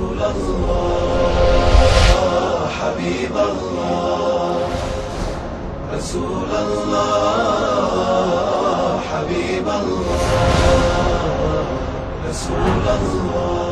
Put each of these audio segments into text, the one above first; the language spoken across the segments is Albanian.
رسول الله حبيب الله رسول الله حبيب الله رسول الله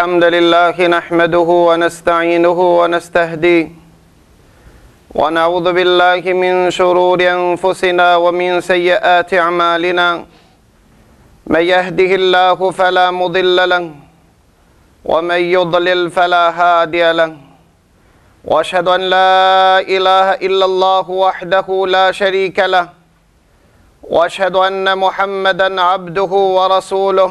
الحمد لله نحمده ونستعينه ونستهديه ونعوذ بالله من شرور أنفسنا ومن سيئات أعمالنا من يهده الله فلا مضل له ومن يضلل فلا هادي له واشهد أن لا إله إلا الله وحده لا شريك له واشهد أن محمدا عبده ورسوله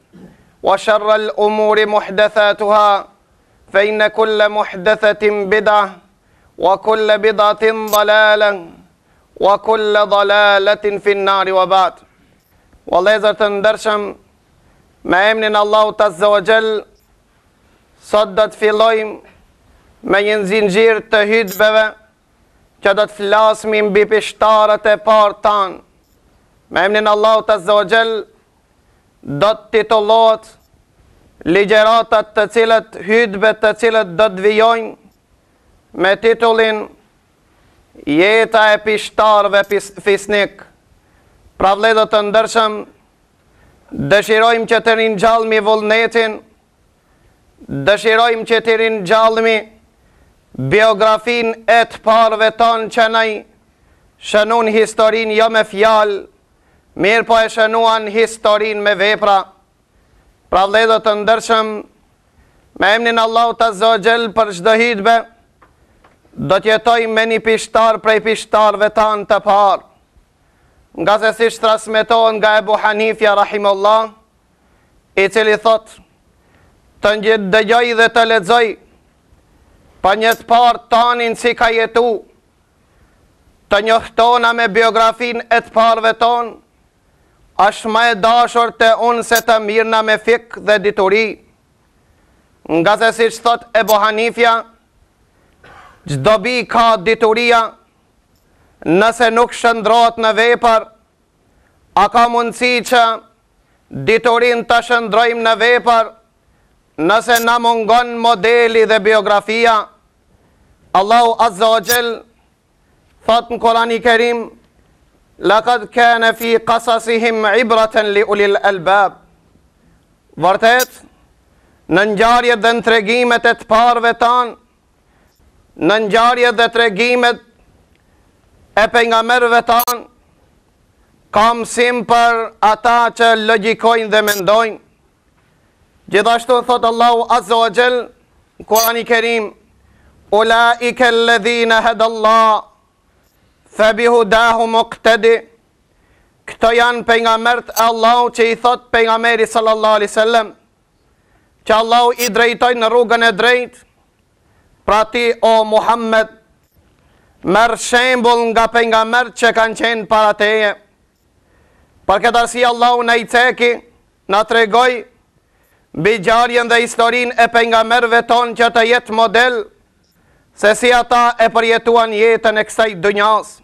وشر الأمور محدثاتها فإن كل محدثة بدعة وكل بدعة ضلالة وكل ضلالة في النار وبعد والله درشم ما أمن الله عز وجل صدت في لويم ما ينزين جير تهيد بابا جدت فلاس من ببشتارة بارتان ما أمن الله عز وجل do të titullohet ligjeratat të cilët, hydbet të cilët do të vijojnë me titullin Jeta e pishtarve fisnik. Pra vledët të ndërshëm, dëshirojmë që të rinjallëmi vullnetin, dëshirojmë që të rinjallëmi biografin e të parve tonë që nai shënun historin jo me fjalë, Mirë po e shënuan historin me vepra, pra dhe të ndërshëm me emnin Allah të zogjel për shdo hitbe, do tjetoj me një pishtar prej pishtarve tanë të parë. Nga se si shtras tonë nga Ebu Hanifja Rahimullah, i cili thotë të njëtë dëgjoj dhe të ledzoj, pa po njëtë parë tanin si ka jetu, të njëhtona me biografin e të parëve tonë, është ma e dashur të unë se të mirëna me fikë dhe dituri. Nga se si që thot e bohanifja, gjdo bi ka dituria, nëse nuk shëndrot në vepar, a ka mundësi që diturin të shëndrojmë në vepar, nëse na mungon modeli dhe biografia, Allahu Azogel, thot në Koran i Kerim, nështë, Lëkad kane fi kasasihim ibraten li ulil elbab. Vërtet, në njarje dhe në tregimet e të parve tanë, në njarje dhe tregimet e për nga mërëve tanë, kam sim për ata që logikojnë dhe mendojnë. Gjithashtu, thotë Allahu Azza wa Gjell, në Kurani Kerim, Ula i kelle dhina hedë Allahë, Thëbihu dahu më Këto janë për nga mërtë Allahu që i thot për nga meri sallallahu alai sallam Që Allahu i drejtoj në rrugën e drejt Pra ti o Muhammed Mërë shembul nga për nga mërtë që kanë qenë para teje Për këtë arsi Allahu në i ceki Në tregoj Bijarjen dhe historin e për nga mërëve ton që të jetë model Se si ata e përjetuan jetën e kësaj dënjas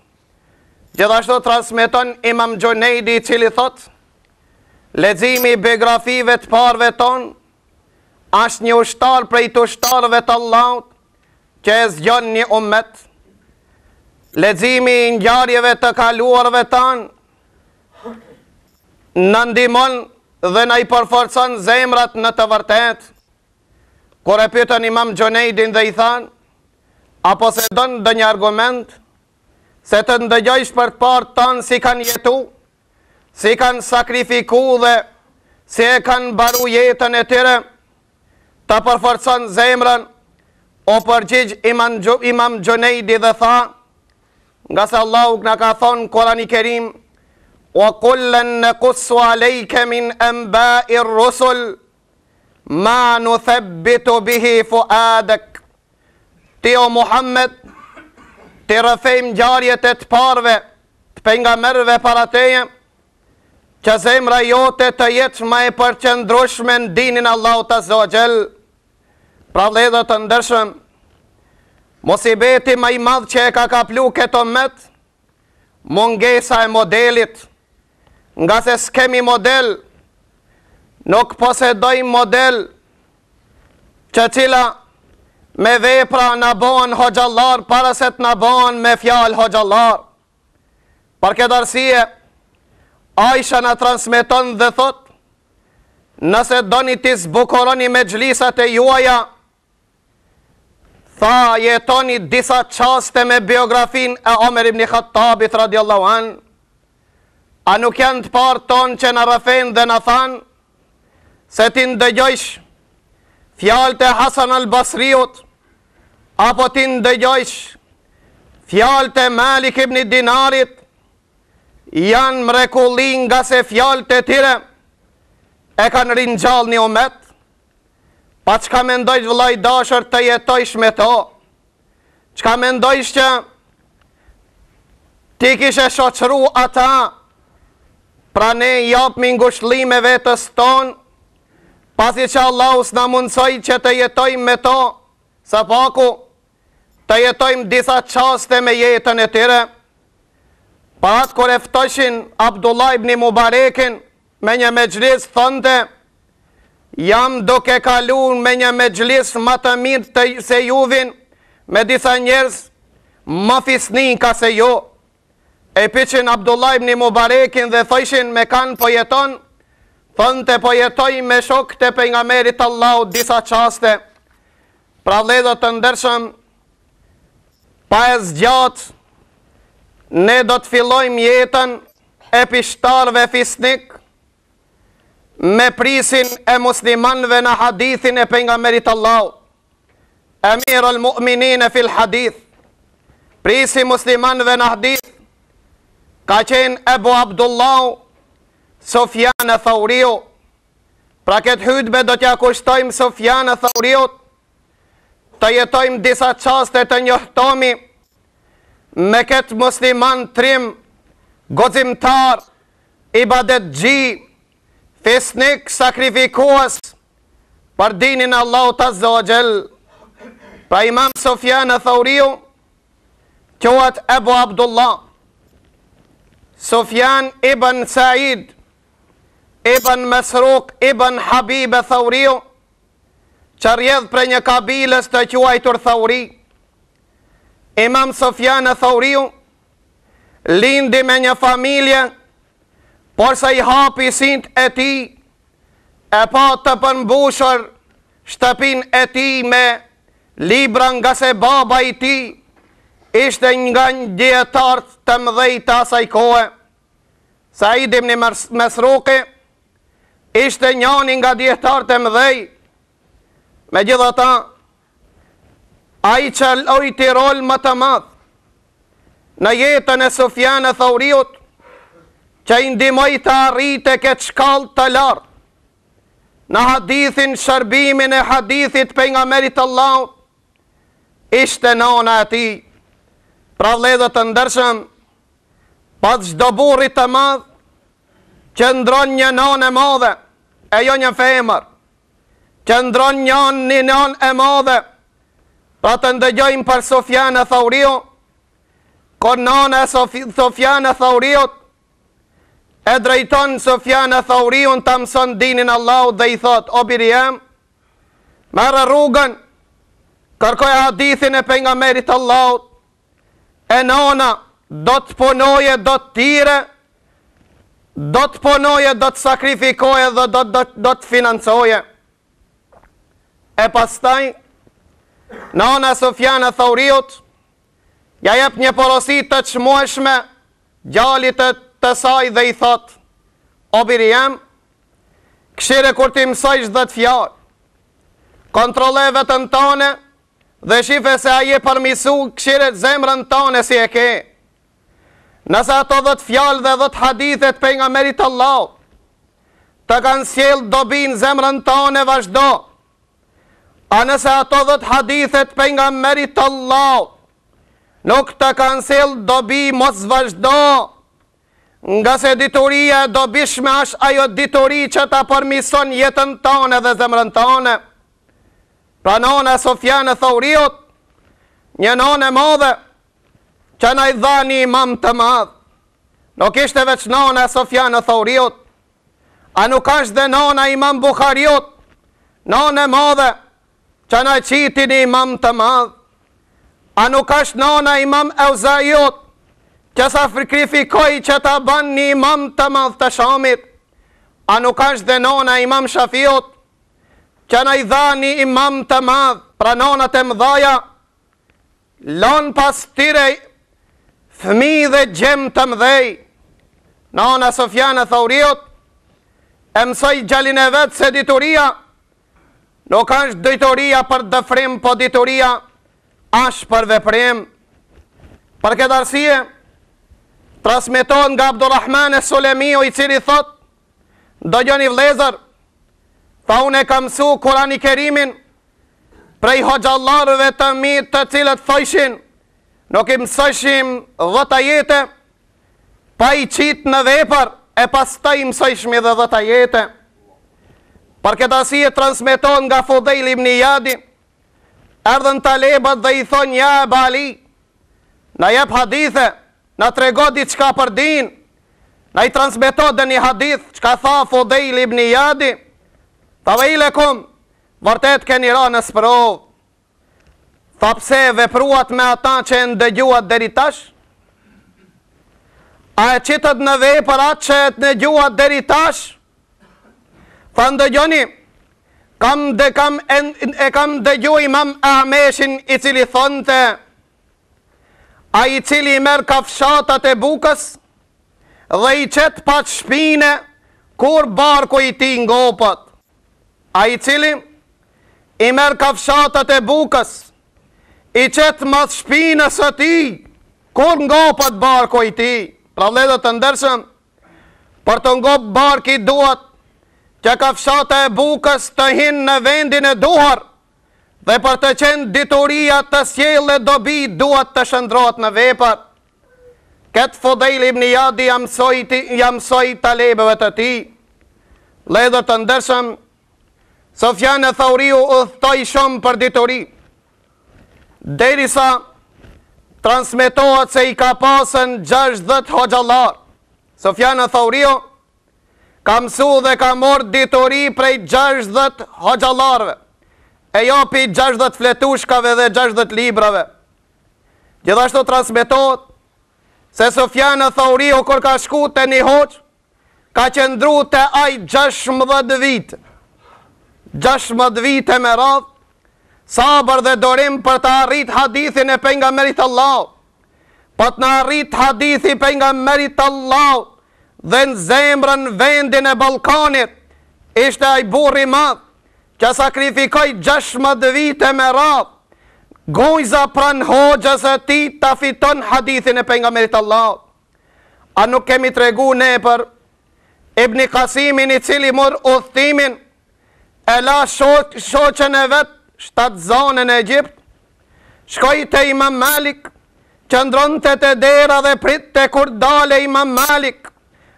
Gjithashtu transmiton imam Gjonejdi cili thot, lezimi biografive të parve ton, ashtë një ushtar prej të ushtarve të laut, që e zgjon një umet. Lezimi i njarjeve të kaluarve ton, në ndimon dhe në i përforcon zemrat në të vërtet. Kure pyton imam Gjonejdin dhe i than, apo se donë dë një argument, se të ndëgjojsh për partë tanë si kanë jetu, si kanë sakrifiku dhe si e kanë baru jetën e tyre, të përforcon zemrën, o përgjigj imam Gjonejdi dhe tha, nga se Allah nga ka thonë Korani Kerim, o kullën në kusu min emba i rusul, ma në thebbitu bihi fu adek, ti o Muhammed, të rëfejmë gjarjet e të parve të pengamerve para teje, që zemra jote të jetë ma e përqëndrushme në dinin Allah të zogjel, pra dhe dhe të ndërshëm, mos i beti ma i madhë që e ka kaplu këto met, mungesa e modelit, nga se s'kemi model, nuk posedojmë model, që cila me vepra në bon hoxallar, paraset në bon me fjal hoxallar. Par këtë arsie, Aisha në transmiton dhe thot, nëse doni të zbukoroni me gjlisat e juaja, tha jetoni disa qaste me biografin e Omer ibn Khattabit radiallahu anë, A nuk janë të parë tonë që në rëfen dhe në thanë, se ti në dëgjojsh, fjalë të Hasan al basriut apo ti ndëgjojsh fjalët e Malik ibn Dinarit janë mrekullin nga se fjalët e tyre e kanë rinë gjallë një omet, pa që ka mendojsh vëllaj dashër të jetojsh me to, që ka mendojsh që ti kishe shoqru ata, pra ne japë më ngushlime të stonë, pasi që Allahus në mundsoj që të jetojmë me to, sa paku, po të jetojmë disa qaste me jetën e tyre, atë kër eftëshin Abdullah ibn Mubarekin me një meqlis thënde, jam duke kalun me një meqlis më të mirë të se juvin, me disa njerës më fisnin ka se ju, e pëqin Abdullah ibn Mubarekin dhe thëshin me kanë po jeton, thënde po jetoj me shok të për nga Allah disa qaste, pra dhe të ndërshëm, pa e zgjatë, ne do të fillojmë jetën e pishtarve fisnik, me prisin e muslimanve në hadithin e për nga merit Allah, e mirë lë mu'minin e fil hadith, prisin muslimanve në hadith, ka qenë Ebu Abdullah, Sofjan e pra këtë hytbe do t'ja kushtojmë Sofjan e të jetojmë disa qaste të njëhtomi me këtë musliman trim, gozimtar, i badet gji, fisnik, sakrifikuas, për dinin Allah të zogjel, pra imam Sofja në thauriu, kjoat Ebu Abdullah, Sofjan ibn Said, ibn Mesruk, ibn Habib e thauriu, që rjedhë për një kabilës të quajtur thauri, imam Sofjanë thauriu, lindi me një familje, por se i hapi sint e ti, e pa të përmbushër shtëpin e ti me libra nga se baba i ti, ishte nga një djetartë të mdhej të asaj kohë, sa i dim një mesruke, ishte njani nga djetartë të mdhej, Me gjitha ta, a i qaloj të rol më të madhë, në jetën e Sofjan e Thauriot, që i ndimoj të arritë e këtë shkall të lartë, në hadithin shërbimin e hadithit për nga meritë Allah, ishte nona e ti, pra dhe dhe të ndërshëm, pa të burit të madhë, që ndronë një e madhe, e jo një femër, që ndronë njën një njën e madhe, pra të ndëgjojnë për Sofjan e Thaurio, kër njën e Sofjan e Thaurio, e drejton Sofjan e Thaurio në të dinin Allahut dhe i thot, o biri em, marë rrugën, kërkoj hadithin e për nga merit Allahut, e njëna do të punoje, do të tire, do të punoje, do të sakrifikoje dhe do të financoje, e pastaj nana Sofjana Thauriot ja jep një porosi të qmueshme gjallit të të saj dhe i thot o biri jem këshire kur ti mësajsh dhe të fjarë kontroleve të në tane dhe shife se aje përmisu këshire të zemrën tane si e ke Nësa ato dhe të fjallë dhe dhe të hadithet për nga merit Allah të kanë sjellë dobin zemrën e vazhdo A nëse ato dhët hadithet për nga mërit të Allah, nuk të kanë sel dobi mos vazhdo, nga se diturie dobishme shmash ajo dituri që të përmison jetën tane dhe zemrën tane. Pra nane Sofjanë Thauriot, një nane modhe, që në i dhani imam të madhë, nuk ishte veç nane Sofjanë Thauriot, a nuk ashtë dhe nane imam Bukhariot, nane modhe, që në qiti një imam të madhë, a nuk është nona imam e uzajot, që sa frikrifikoj që ta ban një imam të madhë të shamit, a nuk është dhe nona imam shafiot, që në i dha një imam të madhë, pra nona të mdhaja, lon pas tirej, thmi dhe gjem të mdhej, nona Sofjana Thauriot, e mësoj gjalin e vetë se dituria, Nuk është dëjtoria për dëfrim, po dëjtoria është për veprim. Për këtë arsie, trasmeton nga Abdurrahman e Sulemio i cili thot, do gjoni vlezër, fa unë e kam su kurani kerimin prej hoxallarëve të mitë të cilët fëshin, nuk i mësëshim të jetë, pa i qitë në vepër, e pas të i mësëshmi dhe të jetë, Për këtë asie transmiton nga fodejl ibn jadi, ardhën talebat dhe i thonë ja e bali, na jep hadithe, na të diçka që ka përdin, na i transmiton dhe një hadith që ka tha fodejl ibn jadi, të dhe vërtet ke njëra në sprov, tha pse vepruat me ata që e ndëgjuat dhe tash, a e qitët në vej për atë që e të ndëgjuat dhe tash, Tha në dëgjoni, kam dhe kam e kam dëgju imam Ameshin i cili thonte, a i cili merë kafshatat e bukës dhe i qetë pa shpine kur barku i ti ngopët. A i cili i merë kafshatat e bukës, i qetë të shpine së ti, kur ngopët barku i ti. Pra vledhe të ndërshëm, për të ngopë barki duhet që ka fshatë e bukës të hinë në vendin e duhar, dhe për të qenë dituria të sjellë e dobi duhet të shëndrot në vepar. Këtë fodejl ibn Jadi jamsoj talebëve të ti. Ledhët të ndërshëm, Sofjan e Thauriu thtoj shumë për dituri. Derisa, transmitohet se i ka pasën 60 hoxalar. Sofjan e Thauriu ka mësu dhe ka morë ditori prej 60 hoxalarve, e jo pi 60 fletushkave dhe 60 librave. Gjithashtu transmitot, se Sofjanë Thauri o kur ka shku të një hoqë, ka qëndru të ajë 16 vitë, 16 vitë me radhë, sabër dhe dorim për të arrit hadithin e për nga meritë Allah, për po të në arrit hadithi për nga meritë Allah, dhe në zemrën vendin e Balkanit, ishte aj burri madhë, që sakrifikoj 16 dhe vite me radhë, gojza pran hoqës e ti ta fiton hadithin e pengamerit Allah. A nuk kemi të regu ne për ebni kasimin i cili mor uthtimin, e la shoqën e vetë, shtatë zonën e gjipt, shkoj të imam malik, që të të dera dhe prit të kur dale imam malik,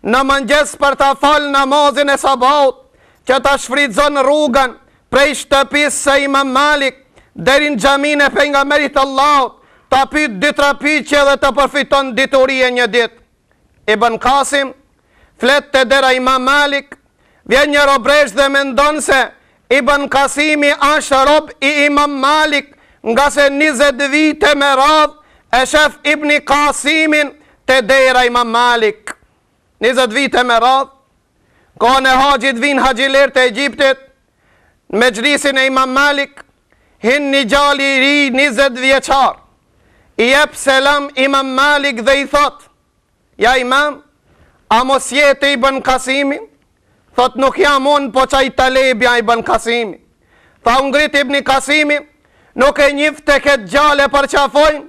në mëngjes për të falë namazin e sabaut, që të shfridzon rrugën prej shtëpis se imam Malik, derin gjamin e nga merit Allahut, të pyt ditra që dhe të përfiton diturie një dit. I bën kasim, flet të dera imam Malik, vjen një robresh dhe mendon se i bën kasimi ashtë rob i imam Malik, nga se 20 vite me radh, e shef ibn i kasimin të dera imam Malik. 20 vite me radh, ka në haqjit vin haqjilert e Egjiptit, me gjrisin e imam Malik, hin një gjali ri 20 vjeqarë, i e selam imam Malik dhe i thot, ja imam, a mos jetë i bën kasimi, thot nuk jam unë po qaj talebja i bën kasimi, tha ungrit i bën kasimi, nuk e njëftë të ketë gjale për qafojnë,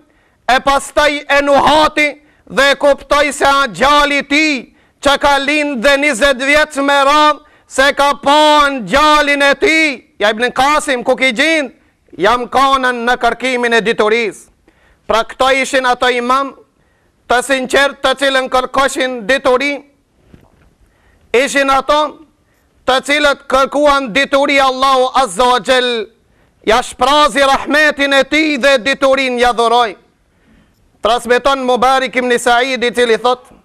e pastaj e nuhati dhe e kuptoj se a gjali ti, që ka linë dhe njëzet vjetës me radhë, se ka ponë gjallin e ti, ja i blinë kasim ku ki gjinë, jam konën në kërkimin e diturisë. Pra këto ishin ato imam, të sinqert të cilën kërkoshin dituri, ishin ato të cilët kërkuan dituri Allahu Azogel, ja shprazi rahmetin e ti dhe diturin ja dhuroj. Transmeton Mubarik im Nisaidi cili thotë,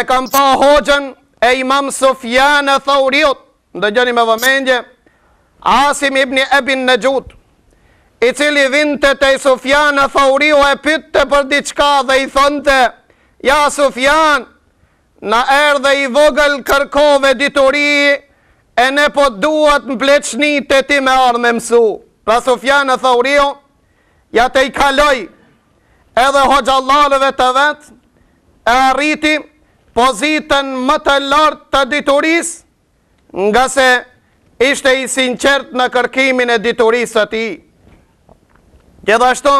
e kam pa hoxën e imam Sofjan e Thauriot, ndë gjëni me vëmendje, Asim ibn Ebin në gjutë, i cili vinte të i Sofjan e Thauriot e pytte për diçka dhe i thonte, ja Sofjan, na erë dhe i vogël kërkove ditori, e ne po duat në pleçni të ti me arë me mësu. Pra Sofjan e Thauriot, ja te i kaloj, edhe hoxalaleve të vetë, e arriti, pozitën më të lartë të dituris, nga se ishte i sinqert në kërkimin e diturisë ati. Gjithashtu,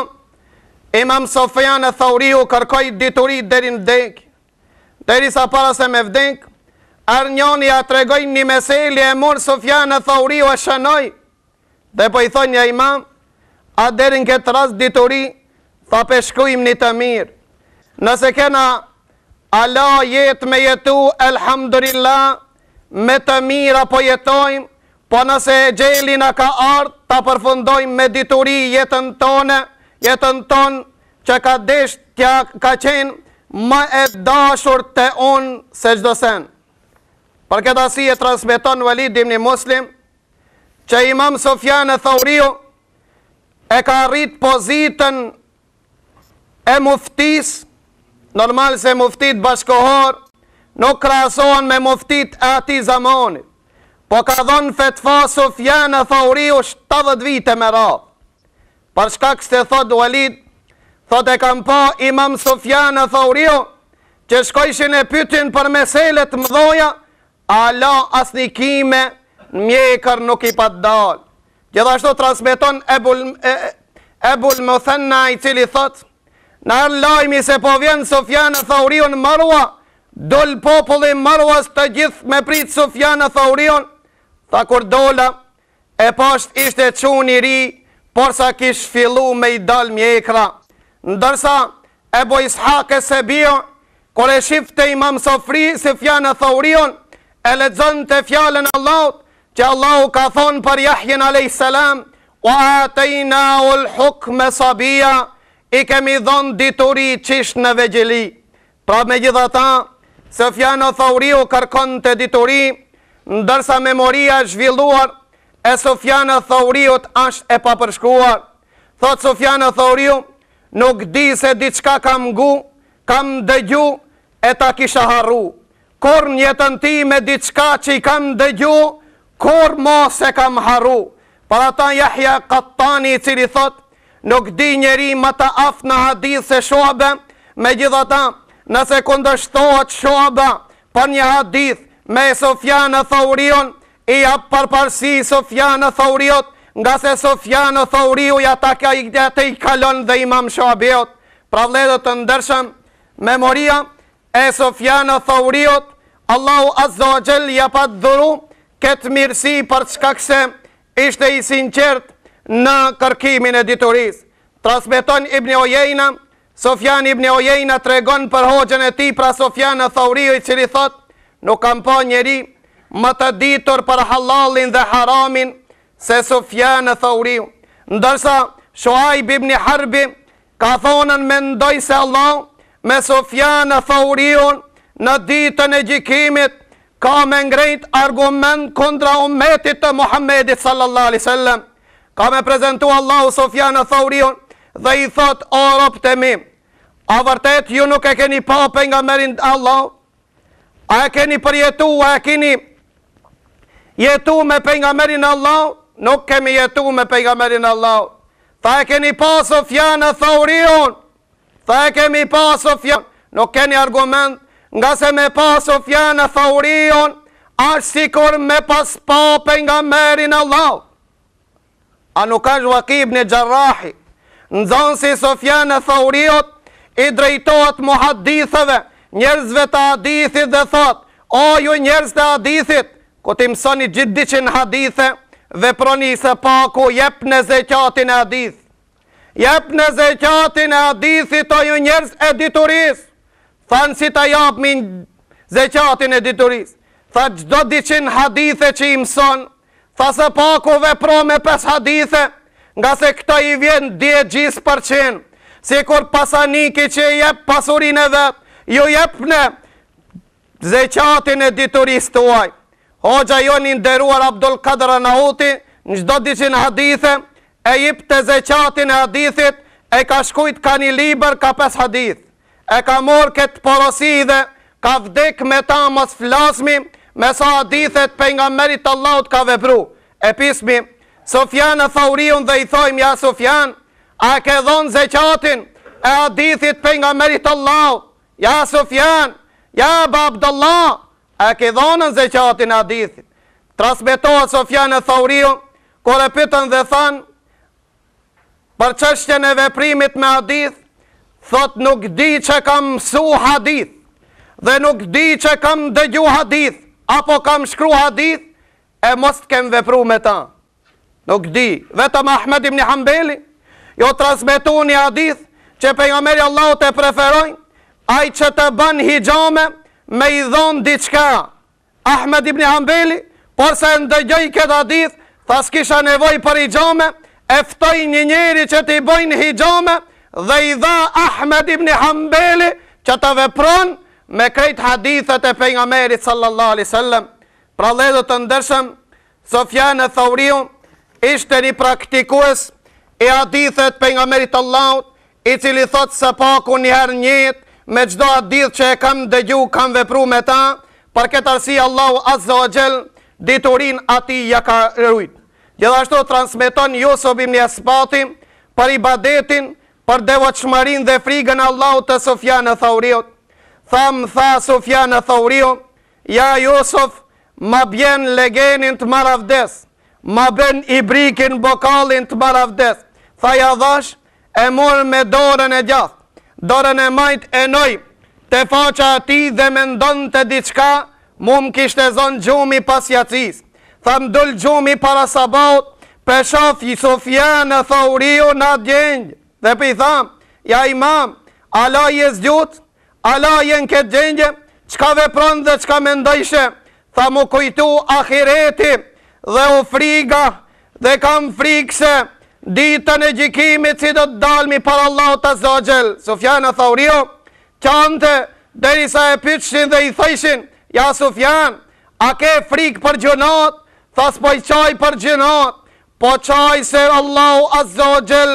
imam Sofian e Thauriu kërkoj diturit dheri vdek, vdenkë, dheri sa para se me vdek, Arnjoni njoni a tregoj një meseli e murë Sofian e Thauriu e shënoj, dhe po i thonjë një imam, a dherin këtë ras diturit, fa peshkujmë një të mirë. Nëse kena Ala jetë me jetu, elhamdurillah, me të mira po jetojmë, po nëse e gjelin a ka artë, ta përfundojmë me dituri jetën tonë, jetën tonë që ka deshtë tja ka qenë ma e dashur të unë se gjdo senë. Për këtë asi e transmiton vali një muslim, që imam Sofjan e Thauriu e ka rritë pozitën e muftisë, normal se muftit bashkohor nuk krasohen me muftit e ati zamonit. Po ka dhonë fetfa Sufjanë Thauriu 70 vite me ra. Për shka të thot Walid, thot e kam pa imam Sufjanë Thauriu, që shkojshin e pytin për meselet mdoja, a la asni kime në mjekër nuk i pat dalë. Gjithashtu transmiton Ebul, e, Ebul Mothenna i cili thotë, Në arë lajmi se po vjen Sofjan Thaurion Marua, dol populli Marua të gjithë me pritë Sofjan Thaurion, ta kur dolla, e pasht ishte qunë i ri, por sa kish fillu me i dal mjekra. Ndërsa e bo se bio, kore e shifte imam Sofri, se thaurion, e le dëzën të fjallën Allah, që Allah ka thonë për jahjen a.s. O atëjna ul hukme sabia, i kemi dhonë dituri qishë në vegjeli. Pra me gjitha ta, se fjano thauriu karkon të dituri, ndërsa memoria zhvilluar, e Sofjana Thauriut është e papërshkuar. Thotë Sofjana Thauriu, nuk di se diçka kam gu, kam dëgju e ta kisha harru. Kor njëtën ti me diçka që i kam dëgju, kor mos e kam harru. Para ta jahja katani cili thotë, nuk di njeri më të aftë në hadith se shuabe, me gjitha ta, nëse këndështohat shuabe për po një hadith me Sofjanë Thaurion, i apë përparsi Sofjanë Thauriot, nga se Sofjanë Thauriu ja ta ka i gjetë i kalon dhe imam shuabiot. Pra vledët të ndërshëm, memoria e Sofjanë Thauriot, Allahu Azogel i pa të dhuru, këtë mirësi për çka ishte i sinqertë, në kërkimin e diturisë. Transmeton Ibni Ojejna, Sofjan Ibni Ojejna të regon për hoxhën e ti pra Sofjan e Thauriu i qëri thot, nuk kam po njeri më të ditur për halalin dhe haramin se Sofjan e Thauriu. Ndërsa, Shuaj Bibni Harbi ka thonën me ndoj se Allah me Sofjan e Thauriu në ditën e gjikimit ka me ngrejt argument kundra umetit të Muhammedit sallallalli alaihi sallallalli ka me prezentu Allahu Sofjana Thaurion, dhe i thot, o, të mim, a vërtet, ju nuk e keni pa për nga merin Allahu, a e keni përjetu, a e keni jetu me për nga merin Allahu, nuk kemi jetu me për nga merin Allahu, tha e keni pa Sofjana Thaurion, tha e keni pa Sofjana, nuk keni argument, nga se me pa Sofjana Thaurion, a shikur me pas pa për nga merin Allahu, A nuk është vakib në gjarrahi Në zonë si Sofjan e Thauriot I drejtojt mu hadithëve Njerëzve të hadithit dhe thot O ju njerëz të hadithit këtë ti gjithë diqin hadithë Dhe proni se paku Jep në zekatin e hadith Jep në zekatin e hadithit O ju njerëz e dituris Thanë si të japë Zekatin e dituris Tha gjdo diqin hadithë që i Fase paku vepro me pes hadithe, nga se këta i vjen dje gjisë për qenë, si kur pasaniki që jep pasurin edhe, ju jep në zeqatin e dituris të uaj. Hoxha jo një nderuar Abdul Kadra Nauti, në gjdo diqin hadithe, e jip të zeqatin e hadithit, e ka shkujt ka një liber ka pes hadith, e ka morë këtë porosi dhe, ka vdek me ta mos flasmi, me sa adithet për nga merit të laut ka vepru. E pismi, Sofjan e Thaurion dhe i thojmë, ja Sofjan, a ke dhonë zeqatin e adithit për nga merit të laut? Ja Sofjan, ja Babdallah, a ke dhonë zeqatin e adithit? Transmetohet Sofjan e Thaurion, kore pëtën dhe thanë, për qështjen e veprimit me adith, thot nuk di që kam su hadith, dhe nuk di që kam dëgju hadith, apo kam shkru hadith e mos të kem vepru me ta. Nuk di, vetëm Ahmed ibn Hanbeli, jo transmitu një hadith që për nga meri Allah të preferoj, aj që të ban hijame me i dhonë diqka. Ahmed ibn Hanbeli, por se ndëgjoj këtë hadith, thas kisha nevoj për hijame, eftoj një njeri që t'i i bojnë hijame, dhe i dha Ahmed ibn Hanbeli që të vepronë, me krejt hadithet e për nga merit sallallahu alaihi sallam, pra ledhët të ndërshëm, Sofjane Thauriu ishte një praktikues e hadithet për nga merit allaut, i cili thot se paku njëherë njët, me gjdo hadith që e kam dhe kam vepru me ta, për këtë arsi allahu azdo e gjelë, diturin ati ja ka rrujt. Gjithashtu transmiton ju një spati për i badetin, për devoqëmarin dhe frigën allahu të Sofjane e Thauriot, Tham tha Sufjan e Thauriu, ja Jusuf, ma bjen legenin të maravdes, ma bën i brikin bokalin të maravdes, tha ja dhash, e mor me dorën e gjath, dorën e majt e noj, te faqa ati dhe me ndonë të diçka, mu më kishtë e zonë gjumi pas jacis, tha më dullë gjumi para sabaut, për shof i Sufjan e Thauriu na djengjë, dhe për i tham, ja imam, ala i e ala jenë këtë gjengje, qka vepran dhe qka mendojshë, tha mu kujtu ahireti dhe u friga dhe kam frikse, ditën e gjikimit që do të dalmi par Allah të zogjel. Sufjana tha urio, qante, deri sa e pyqshin dhe i thëshin, ja Sufjan, a ke frikë për gjënat, tha s'poj qaj për gjënat, po qaj se Allah azogjel,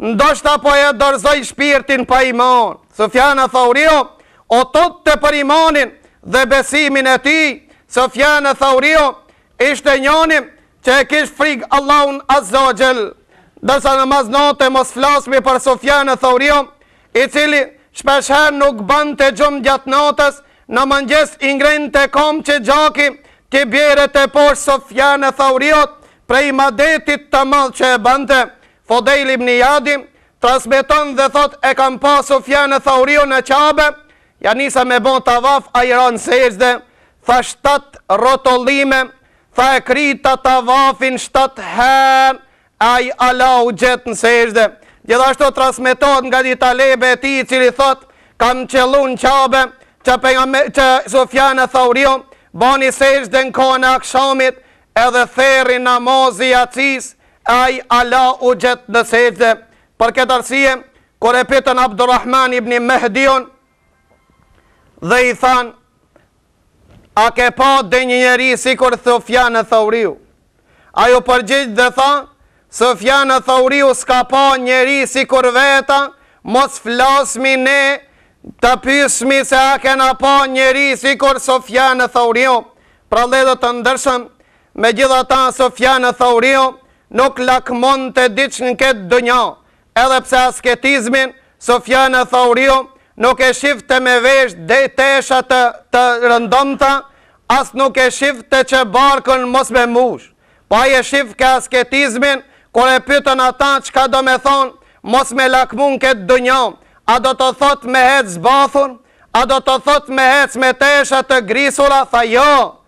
ndoshta po e dorzoj shpirtin pa imonë. Sofjana Thaurio, o tot të për imanin dhe besimin e ti, Sofjana Thaurio, ishte njonim që e kish frig Allahun Azogjel. Dërsa në maznote mos flasmi për Sofjana Thaurio, i cili shpesher nuk bënd të gjumë gjatë notës, në mëngjes ingren të kom që gjaki, të bjere të poshë Sofjana Thauriot, prej madetit të madhë që e bante, fodejlim një jadim, transmiton dhe thot e kam pa Sofjanë Thaurio në qabe, ja nisa me bon të vaf, a i ranë sejzde, tha shtatë rotolime, tha e krita të vafin shtatë hem, a i ala u gjetë në sejzde. Gjithashtu transmiton nga dita lebe ti, cili thot, kam qëllun qabe, që Sufjane Thaurio, boni sejzde në kone akshamit, edhe theri namazi jacis, a i ala u gjithë në sejzde. Për këtë arsie, kër e pëtën Abdurrahman ibn Mehdion, dhe i than, a ke pa dhe një njeri si kur Sofjanë Thauriu? A ju përgjith dhe tha, Sofjanë Thauriu s'ka pa njeri si kur veta, mos flasmi ne të pysmi se a ke na pa njeri si kur Sofjanë Thauriu. Pra dhe të ndërshëm, me gjitha ta Sofjanë Thauriu, nuk lakmon të diqë në këtë dënjohë edhe pse asketizmin, Sofjanë Thauriu nuk e shifte me vesh dhe tesha të, të rëndomta, as nuk e shifte që barkën mos me mush. Po aje shifke asketizmin, kur e pytën ata që ka do me thonë, mos me lakmun këtë dënjom, a do të thot me hec zbathun, a do të thot me hec me tesha të grisura, tha jo,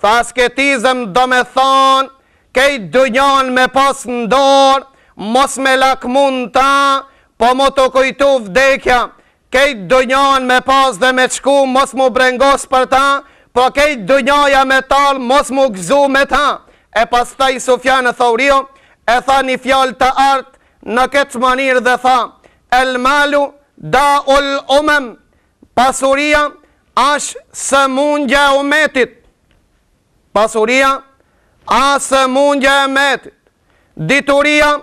tha asketizm do me thonë, kej dënjon me pas në dorë, mos me lak mund ta, po mo të kujtu vdekja, kejt dënjan me pas dhe me qku, mos mu brengos për ta, po kejt dënjaja me tal, mos mu gzu me ta. E pas ta i Sufjanë Thaurio, e tha një fjal të artë, në këtë manirë dhe tha, el malu da ul umem, pasuria ashë së mundja umetit, pasuria asë së mundja umetit, dituria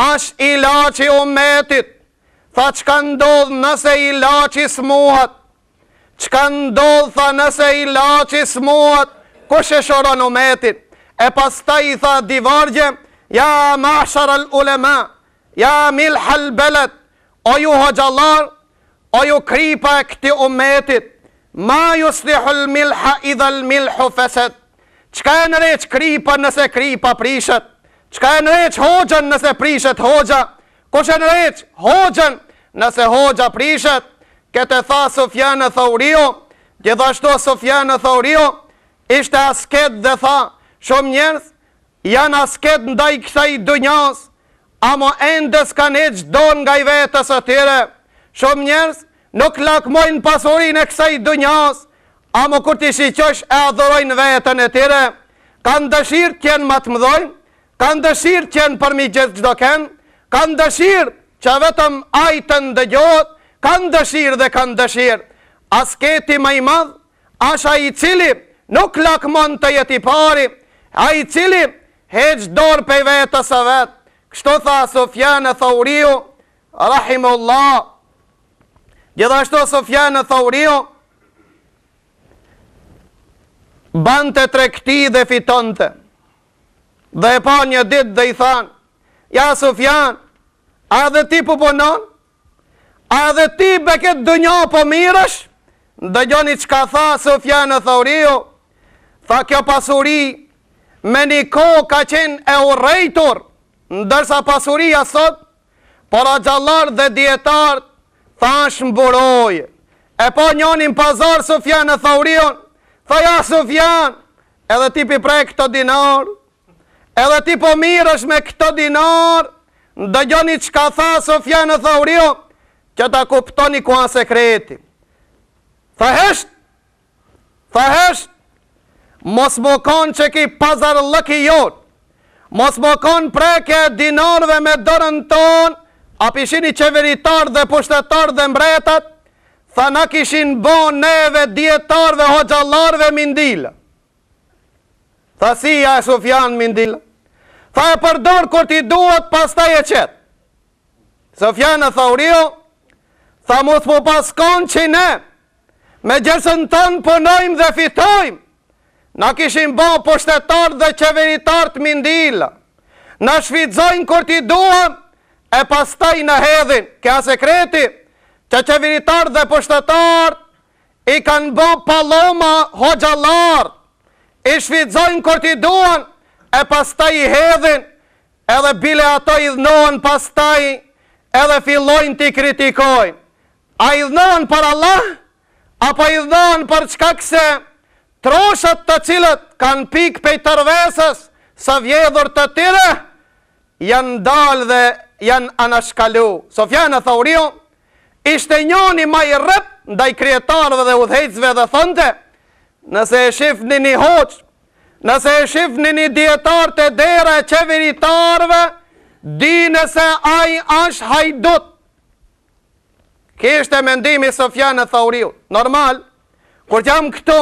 ashtë ilaci umetit, tha qka ndodhë nëse ilaci smuhat, qka ndodhë tha nëse ilaci smuhat, ku sheshoron umetit, e pas ta i tha divargje, ja mashar al ulema, ja mil halbelet, o ju hoxalar, o ju kripa e këti umetit, ma ju slihull milha idhe l milhu që qka e nëreq kripa nëse kripa prishet, qka e nëreq hoxën nëse prishet hoxëa, ku që nëreq hoxën nëse hoxëa prishet, këtë e tha Sofjanë Thaurio, gjithashtu Sofjanë Thaurio, ishte asket dhe tha, shumë njerës janë asket ndaj kësaj dënjas, amo endës kanë e gjdon nga i vetës atyre, shumë njerës nuk lakmojnë pasurin e kësaj dënjas, amo kur të shiqosh e adhorojnë vetën e tyre, kanë dëshirë tjenë matë mdojnë, kanë dëshirë që në përmi gjithë gjdo kënë, kanë dëshirë që vetëm ajtën dhe gjotë, kanë dëshirë dhe kanë dëshirë. Asketi maj madhë, asha i cili nuk lakmon të jeti pari, a i cili heqë dorë pe vetës e vetë. Kështu tha Sofjanë Thauriu, Rahimullah, gjithashtu Sofjanë Thauriu, bante trekti dhe fitonte dhe e pa një dit dhe i than, ja Sufjan, a dhe ti po ponon, a dhe ti beket dënjo po mirësh, dhe gjoni që ka tha Sufjan e Thauriu, tha kjo pasuri, me një ko ka qenë e urrejtur, ndërsa pasuria sot, por a gjallar dhe djetar, tha është e pa po njoni në pazar Sufjan e Thaurion, tha ja Sufjan, edhe ti pi prej këto dinarë, edhe ti po mirësh me këto dinar, ndë gjoni që ka tha Sofia në thaurio, që ta kuptoni ku anë sekreti. Tha hesht, tha mos më konë që ki pazar lëki jonë, mos më konë preke dinarve me dërën tonë, apishini qeveritar dhe pushtetar dhe mbretat, tha na kishin bon neve djetarëve, hoxalarëve, mindilë. Tha si ja e Sofjan mindila Tha e përdor kër ti duhet pas ta e qetë. Sofjan e tha urio Tha mos po paskon që ne Me gjësën tonë punojmë dhe fitojmë Na kishim bo pushtetar dhe qeveritar të mindila Na shfitzojnë kër ti duhet E pas ta në hedhin Kja sekreti Që qeveritar dhe pushtetar I kanë bo paloma hoxalartë i shvizojnë kër ti duan, e pas ta i hedhin, edhe bile ato i dhnojnë pas ta i, edhe fillojnë ti kritikojnë. A i dhnojnë për Allah, apo i dhnojnë për çka këse, troshat të cilët kanë pik pej tërvesës, sa vjedhur të tire, janë dalë dhe janë anashkalu. Sofjana Thaurion, ishte njoni ma i rëp, ndaj krijetarëve dhe udhëheqësve dhe thonte, Nëse e shifni një hoqë, nëse e shifni një djetar të dera e qeveritarve, di nëse aj ashaj hajdut. Kështë e mendimi Sofianë e Thauriu. Normal, kur jam këto,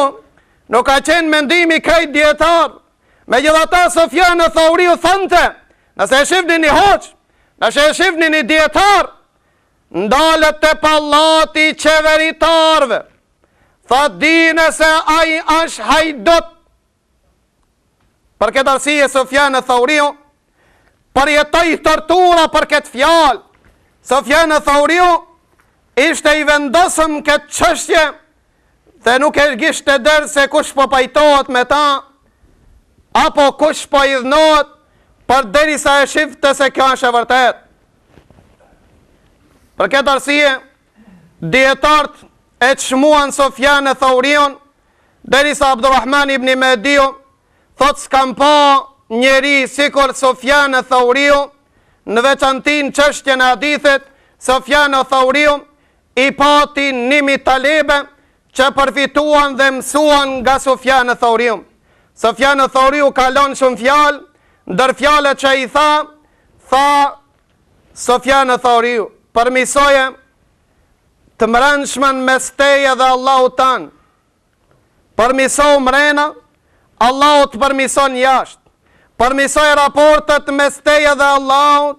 nuk ka qenë mendimi kaj djetar. Me gjitha ta Sofianë e Thauriu thënte, nëse e shifni një hoqë, nëse e shifni një djetar, ndalët të pallati qeveritarve. Tha dine se aj ash hajdot Për këtë arsije e Sofjan e Thaurio Për jetoj tortura tërtura për këtë fjal Sofjan e Thaurio Ishte i vendosëm këtë qështje Dhe nuk e gjisht të dërë se kush po pajtojt me ta Apo kush po i dhënot Për deri sa e shifë të se kjo është e vërtet Për këtë arsije, Djetartë e të shmuan Sofjan e Thaurion, derisa Abdurrahman ibn Medio, thot s'kam pa njeri si kur Sofjan e Thaurion, në veçantin qështje në adithet, Sofjan e Thaurion, i pati nimi talebe, që përfituan dhe mësuan nga Sofjan e Thaurion. Sofjan e Thaurion kalon shumë fjal, ndër fjale që i tha, tha Sofjan e Thaurion, përmisojem, të mërënshmen me steja dhe Allahu tanë. Përmiso mrena, Allahu të përmiso në jashtë. Përmiso e raportet me steja dhe Allahu,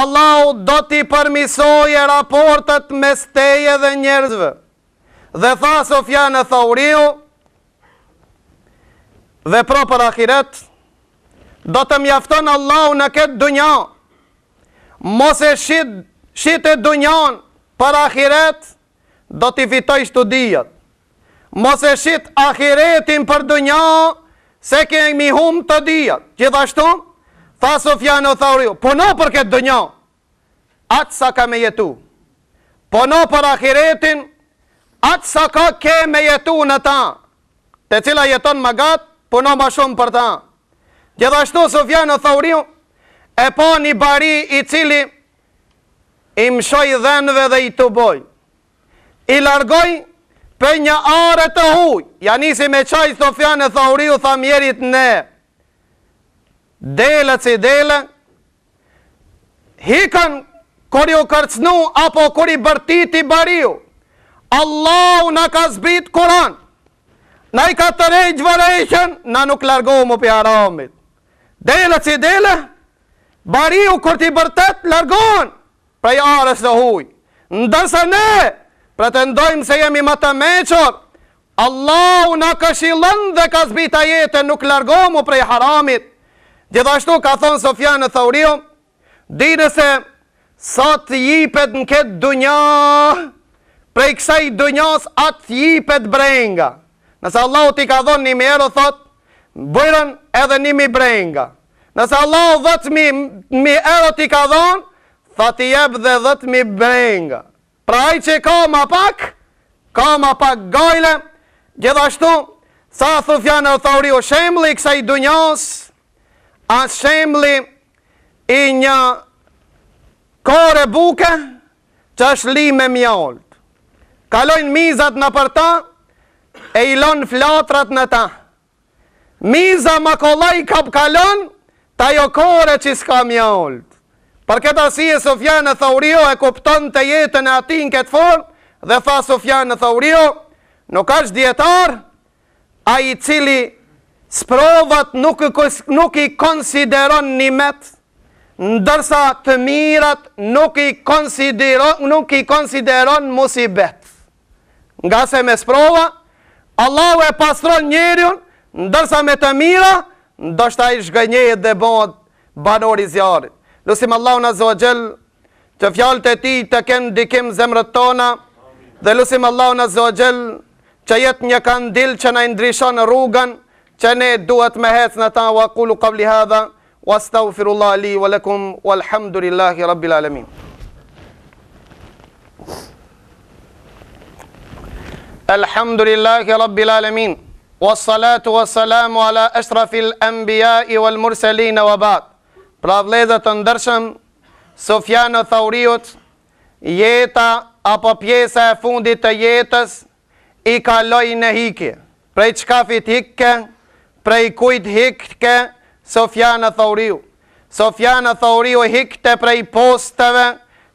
Allahu do t'i përmiso e raportet me steje dhe njerëzve. Dhe tha Sofja në Thauriu, dhe pro për akiret, do të mjafton Allahu në këtë dunja, mos e shqit, e dunjanë, për akiret, do t'i fitoj studijat. Mos e shit ahiretin për dënja, se kemi hum të dhijat. Gjithashtu, tha Sofjanë o thauriu, puno po për këtë dënja, atë sa ka me jetu. Puno po për ahiretin, atë sa ka ke me jetu në ta, të cila jeton më gatë, puno po më shumë për ta. Gjithashtu, Sofjanë o thauriu, e po një bari i cili, i mëshoj dhenve dhe i të boj, i largoj për një are të huj, janisi me qaj Sofjan e Thauriu thamjerit ne, dele që i dele, hikën kër ju kërcnu apo kër i bërtit i bariu, Allahu në ka zbit kuran, në i ka të rejtë vërejshën, në nuk largohu mu për aramit. Dele që i dele, bariu kër ti bërtet, largohën, prej arës dhe huj. Ndërse ne pretendojmë se jemi më të meqër, Allah u në këshilën dhe ka zbita jetë nuk largomu prej haramit. Gjithashtu ka thonë Sofja në thaurio, dinë sa të jipet në këtë dunja, prej kësaj dunjas atë jipet brenga. Nëse Allah t'i ka thonë një mjero, thotë, bëjrën edhe një mi brenga. Nëse Allah u dhëtë mi, t'i ka thonë, Tha të dhe dhëtë mi bëngë Pra e që ka ma pak Ka ma pak gajle Gjithashtu Sa thufja në thauri o shemli Kësa i dunjas A shemli I një Kore buke Që është li me mjallë Kalojnë mizat në për ta E ilon flatrat në ta Miza ma kolaj kap kalon Ta jo kore që s'ka mjallë Për këtë asie, e Thaurio e kupton të jetën e ati në këtë formë, dhe tha e Thaurio, nuk është djetar, a i cili sprovat nuk, nuk i konsideron një metë, ndërsa të mirat nuk i konsideron, nuk i konsideron musibet. Nga se me sprova, Allah e pastron njerën, ndërsa me të mira, ndështë a i shgënjejët dhe bëhët banor i Lusim Allahun Azza wa Jell që fjalët e tij të kenë ndikim zemrat tona dhe lusim Allahun Azza wa Jell që jetë një kandil që na ndrishon rrugën që ne duhet me hecë në ta wa qulu qabli hadha wastaghfirullah li wa lakum walhamdulillahi rabbil alamin Alhamdulillahi rabbil alamin والصلاة والسلام على أشرف الأنبياء والمرسلين وبعد Pra vlezët të ndërshëm, Sofjanë Thauriut, jeta apo pjesa e fundit të jetës, i kaloi në hikje. Prej qka fit hikke, prej kujt hikke, Sofjanë Thauriu. Sofjanë Thauriu hikte prej posteve,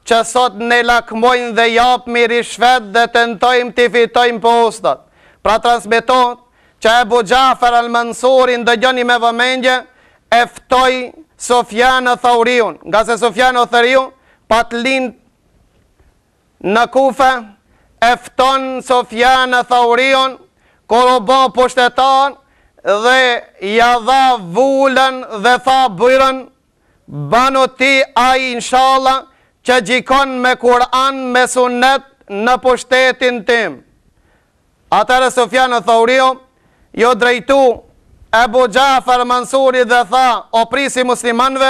që sot ne lakmojnë dhe japë miri shvet dhe të ndojmë të fitojmë postat. Pra transmiton që e bugjafer al-mansurin dhe gjoni me vëmendje, eftoj Sofjan e Thauriun, nga se Sofjan e Thauriun, pat lind në kufe, efton Sofjan e Thauriun, koro bo po shtetan, dhe jadha vullën dhe tha bëjrën, banu ti a i nshalla, që gjikon me Kur'an, me sunet, në pushtetin tim. Atërë Sofjanë Thaurion, jo drejtu Ebu Gjafar Mansuri dhe tha, o prisi muslimanve,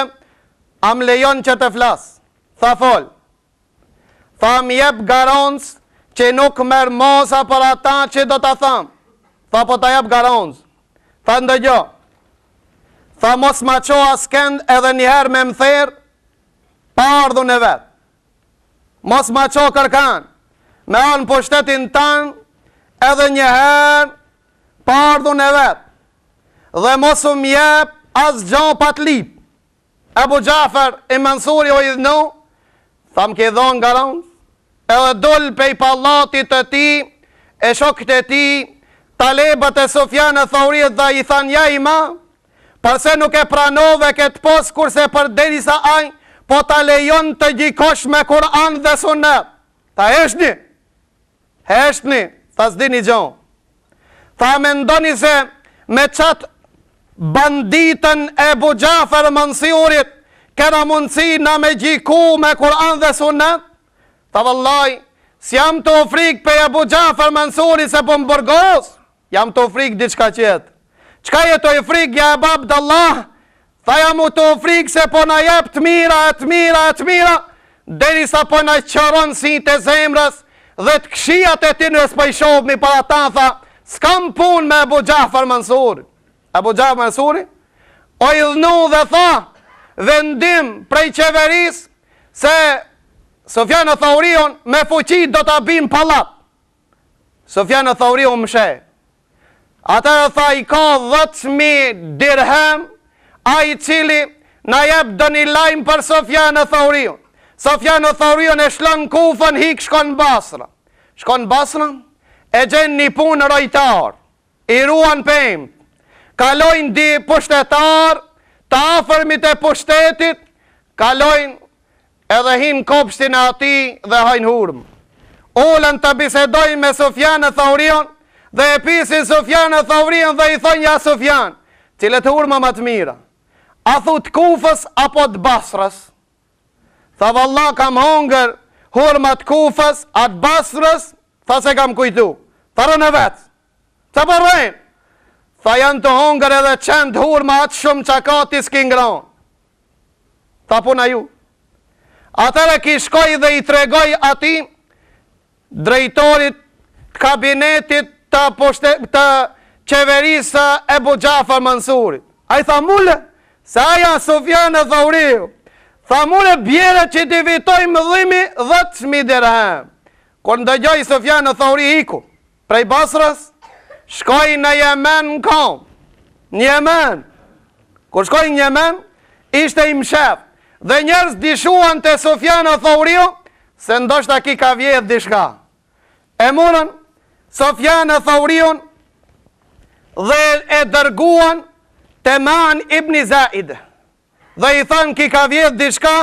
am lejon që të flasë, tha fol, tha më jep garonës që nuk mërë mosa për ata që do të thamë, tha po të jep garonës, tha ndëgjo, tha mos ma qo skend edhe njëherë me më therë, pa ardhë në vetë, mos ma qo kërkan, me anë për shtetin tanë edhe njëherë, pa ardhë në vetë, dhe mosu mjep as gjon pat lip Ebu gjafer i mansuri o i dhno tham ke dhonë nga rëndë, edhe dol pe i palatit të ti e shok të ti talebët e Sofjan e Thaurit dhe i than ja i ma përse nuk e pranove këtë pos kurse për deri sa po ta lejon të gjikosh me Kur'an dhe sunet ta eshni eshni ta zdi një gjon ta mendoni ndoni se me qatë banditën e bugjafer mënësiorit, këna mundësi në me gjiku me Kur'an dhe sunet, të vëllaj, si jam të ofrik për e bugjafer mënësiorit se për më bërgos, jam të ofrik diçka qëtë. Qka jetë të ofrik, ja e babë dë Allah, tha jam të ofrik se për po në japë të mira, të mira, të mira, deri sa për po në qëronë si të zemrës, dhe të këshia të ti nësë për i mi për ata, tha, s'kam pun me bugjafer mënësorit. Abu Gjabë Mansuri, o i dhënu dhe tha, dhe ndim prej qeveris, se Sofjanë Thaurion me fuqi do të abim palat. Sofjanë Thaurion më shej. Ata e tha i ka 10.000 dirhem, a i cili na jebë dë një lajmë për Sofjanë Thaurion. Sofjanë Thaurion e shlën kufën, hikë shkon basra. Shkon basra, e gjenë një punë rojtar, i ruan pëjmë, kalojnë di pështetar, ta afërmit e pështetit, kalojnë edhe hinë kopshtin ati dhe hajnë hurmë. Ollën të bisedojnë me Sofianë e Thaurion, dhe e pisin Sofianë e Thaurion dhe i thonjë a Sofjanë, cilët hurma më të mira. A thu kufës apo të basrës? Tha dhe Allah kam hongër hurma të kufës atë basrës, tha se kam kujtu. Tha rënë e vetë, të përrejnë, Tha janë të hongër edhe qënd hur ma atë shumë që ka ti s'kin ngronë. Tha puna ju. Atër e kishkoj dhe i tregoj ati drejtorit kabinetit të poshte të qeverisa e bugjafa mënsurit. A i tha mule, se aja Sofjan e Thauriu, tha bjere që ti vitoj më dhimi dhe të shmi dhe rëhem. Kër ndëgjoj Sofjan e Thauri iku, prej Basrës, shkoj në jemen në kom, në jemen, kur shkoj në jemen, ishte i mshef, dhe njerës dishuan të Sofjana Thaurio, se ndoshta ki ka vjetë dishka, e munën, Sofjana Thaurion, dhe e dërguan, të man ibni Zaid, dhe i thënë ki ka vjetë dishka,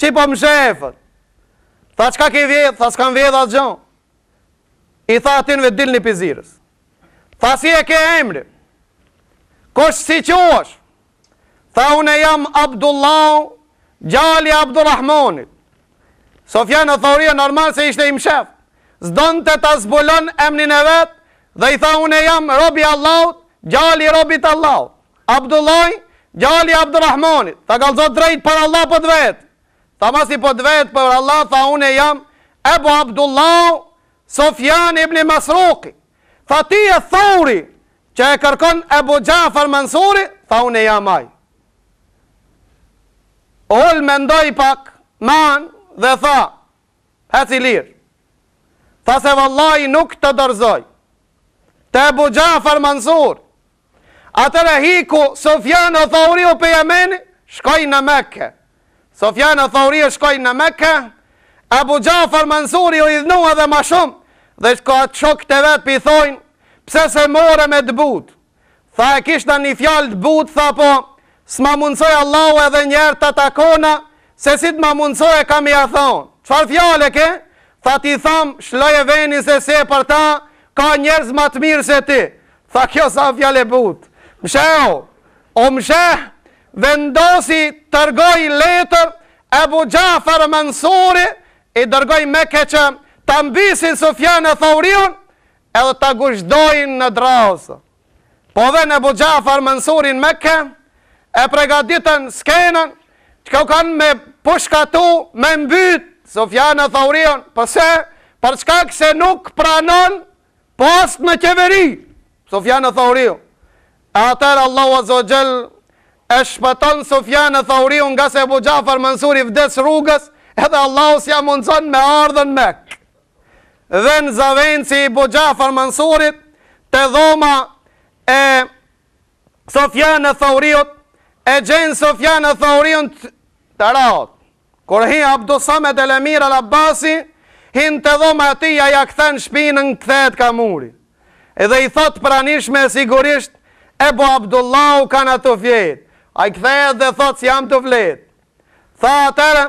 që po mshefët, tha ka ki vjet, tha s'kam vjetë asë gjënë, i tha atinve dil një pizirës, pasi e ke emri, kush si qosh, tha une jam Abdullahu, gjali Abdurrahmonit. Sofja në thoria normal se ishte imshef, zdonë të të zbulon emnin e vetë, dhe i tha une jam robi Allahut, gjali robit Allahut. Abdullahi, gjali Abdurrahmonit, ta galzot drejt për Allah për po dvetë, Tha masi po dvejt për Allah, tha une jam Ebu Abdullah Sofjan ibn Masruki Tha ti e thori që e kërkon e bo gjafar mansuri, tha unë e jamaj. Ollë me ndoj pak, manë dhe tha, heci lirë, tha se vallaj nuk të dërzoj, të e bo gjafar mansuri, atër e hiku, Sofjanë o thori o pe jemeni, shkoj në meke, Sofjanë o thori o shkoj në meke, e bo gjafar mansuri o idhnua dhe ma shumë, dhe shko atë shok të vetë për i thojnë, pëse se more me dëbut, tha e kishtë një fjallë dëbut, tha po, s'ma mundsoj mundësoj Allah e njerë të takona, se si të ma mundsoj e kam i a thonë, qëfar fjallë e ke? Tha ti thamë, shloj e veni se se për ta, ka njerëz më të mirë se ti, tha kjo sa fjallë e but, mshëho, o mshëh, vendosi tërgoj letër, e bu gjafër mënsuri, i dërgoj me keqëm, të mbisin Sofjanë e Thaurion, edhe të gushdojnë në drausë. Po dhe në bugjafar mënsurin me ke, e pregaditën skenën, që ka kanë me pushkatu, me mbytë Sofjanë e Thaurion, përse, përçka këse nuk pranon po asë në qeveri, Sofjanë e Thaurion. A atër Allah o Zogjel e shpëton Sofjanë e Thaurion nga se bugjafar mënsurin vdes rrugës, edhe Allah o si ja me ardhen dhe në zavenci i Bogja Farmansurit, të dhoma e Sofjanë e Thauriot, e gjenë sofja në Thauriot të raot. Kër hi Abdusam e Delemir al abbasi hin të dhoma ati ja këthen shpinë në këthet ka muri. Edhe i thot pranish me sigurisht, e bo Abdullahu ka në të fjet, a i këthet dhe thot si jam të fletë. Tha atërë,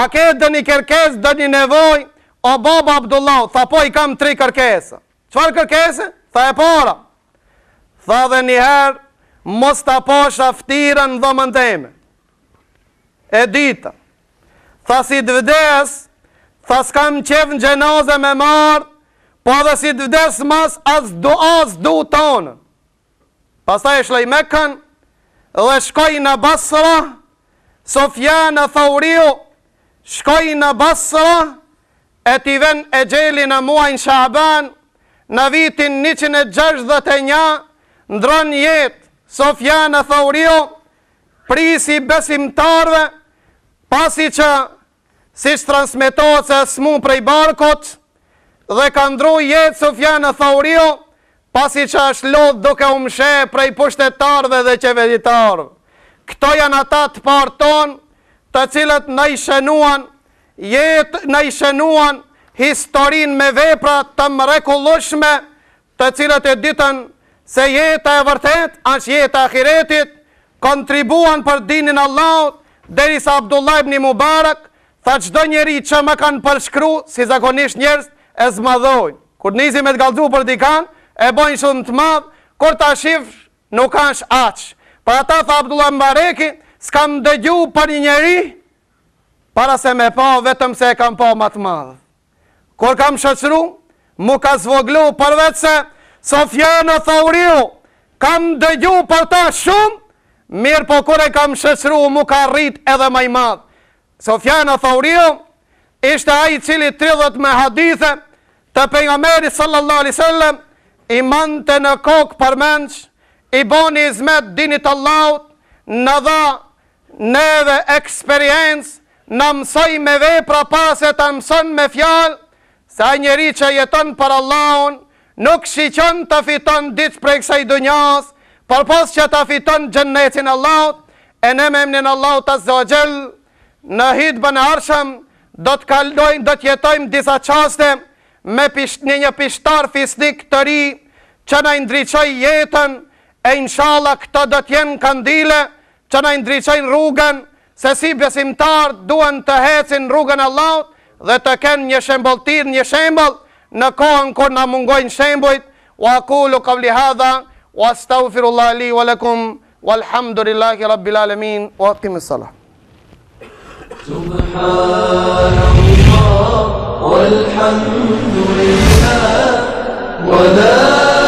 a këtë dë një kërkes dë një nevojë, o baba Abdullah, tha po i kam tri kërkesa, Qëfar kërkesë? Tha e para. Tha dhe njëherë, mos të aposha ftiren dhe mëndemi. E dita. Tha si dvdes, tha s'kam qef në gjenaze me marë, po dhe si dvdes mas as du as du tonë. Pas ta e shlej me kënë, dhe shkoj në Basra, Sofjanë në Thauriu, shkoj në Basra, e t'i ven e gjeli në muajnë Shaban, në vitin 161, ndronë jetë Sofjanë Thaurio, prisi besimtarve, pasi që si shtransmetohet se smu prej barkot, dhe ka ndru jetë Sofjanë Thaurio, pasi që është lodhë duke umshe prej pushtetarve dhe qeveditarve. Këto janë ata të parton, të cilët në i shenuan, jetë në i shenuan historin me vepra të mrekullushme të cilët e ditën se jetë e vërtet, ashtë jetë e akiretit, kontribuan për dinin Allah, deri sa Abdullah ibn Mubarak, tha qdo njeri që më kanë përshkru, si zakonisht njerës, e zmadhojnë. Kur nizim e të galdu për dikan, e bojnë shumë të madhë, kur të ashifë, nuk është aqë. Pra ta tha Abdullah Mbareki, s'kam dëgju për një njeri, para se me pa, vetëm se e kam pa matë madhë. Kur kam shëqru, mu ka zvoglu përvec se Sofjano Thauriu kam dëgju për ta shumë, mirë po kur e kam shëqru, mu ka rrit edhe maj madhë. Sofjano Thauriu ishte aji cili 30 me hadithe të sallallahu sallallalli sallem, i mante në kokë përmenç, i boni i zmet dinit allaut, në dha neve eksperiencë, në mësoj me vepra pase të mëson me fjalë, se a njeri që jeton për Allahun, nuk shqyqon të fiton ditë prej kësaj dënjas, për pos që të fiton gjennetin Allahut, e ne me mnin Allahut asë zogjel, në hitë bënë arshëm, do të kaldojnë, do të jetojmë disa qaste, me një një pishtar fisnik të ri, që në ndryqoj jetën, e shala këto do të jenë kandile, që në ndryqojnë rrugën, se si besimtar duen të hecin rrugën Allahut dhe të ken një shembol një shembol në kohën kur në mungojnë shembojt wa akulu kavli hadha wa astaghfirullah li wa lakum wa alhamdulillahi rabbil alemin wa atkim e Subhanallah wa alhamdulillah wa